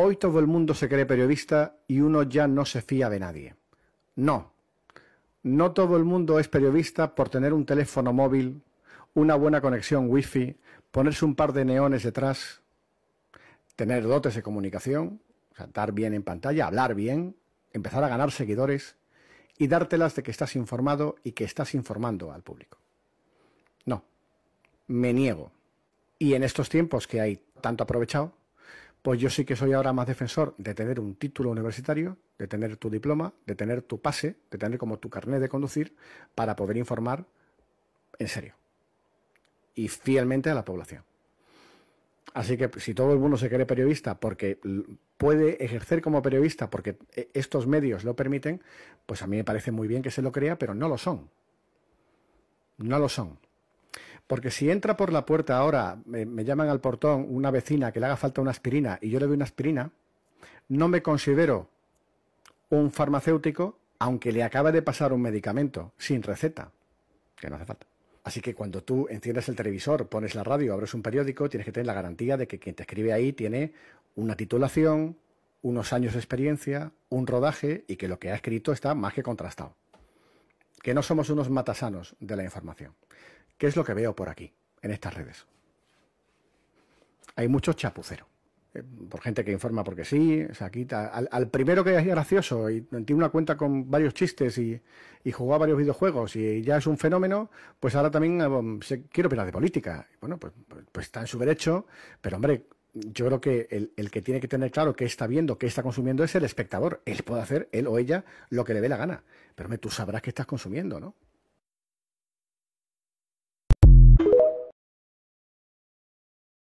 Hoy todo el mundo se cree periodista y uno ya no se fía de nadie. No, no todo el mundo es periodista por tener un teléfono móvil, una buena conexión wifi, ponerse un par de neones detrás, tener dotes de comunicación, o bien en pantalla, hablar bien, empezar a ganar seguidores y dártelas de que estás informado y que estás informando al público. No, me niego. Y en estos tiempos que hay tanto aprovechado, pues yo sí que soy ahora más defensor de tener un título universitario, de tener tu diploma, de tener tu pase, de tener como tu carnet de conducir para poder informar en serio y fielmente a la población. Así que si todo el mundo se cree periodista porque puede ejercer como periodista porque e, estos medios lo permiten, pues a mí me parece muy bien que se lo crea, pero no lo son. No lo son. Porque si entra por la puerta ahora, me, llaman al portón una vecina que le haga falta una aspirina y yo le doy una aspirina, no me considero un farmacéutico aunque le acabe de pasar un medicamento sin receta, que no hace falta. Así que cuando tú enciendes el televisor, pones la radio, abres un periódico, tienes que tener la garantía de que quien te escribe ahí tiene una titulación, unos años de experiencia, un rodaje y que lo que ha escrito está más que contrastado. Que no somos unos matasanos de la información. ¿Qué es lo que veo por aquí, en estas redes? Hay muchos chapucero. Eh, por gente que informa porque sí, o sea, al, primero que es gracioso y tiene una cuenta con varios chistes y, jugó a varios videojuegos y ya es un fenómeno, pues ahora también eh, se, quiero opinar de política. Bueno, pues, pues, pues, está en su derecho, pero hombre, yo creo que el, que tiene que tener claro qué está viendo, qué está consumiendo es el espectador. Él puede hacer, él o ella, lo que le dé la gana. Pero hombre, tú sabrás qué estás consumiendo, ¿no?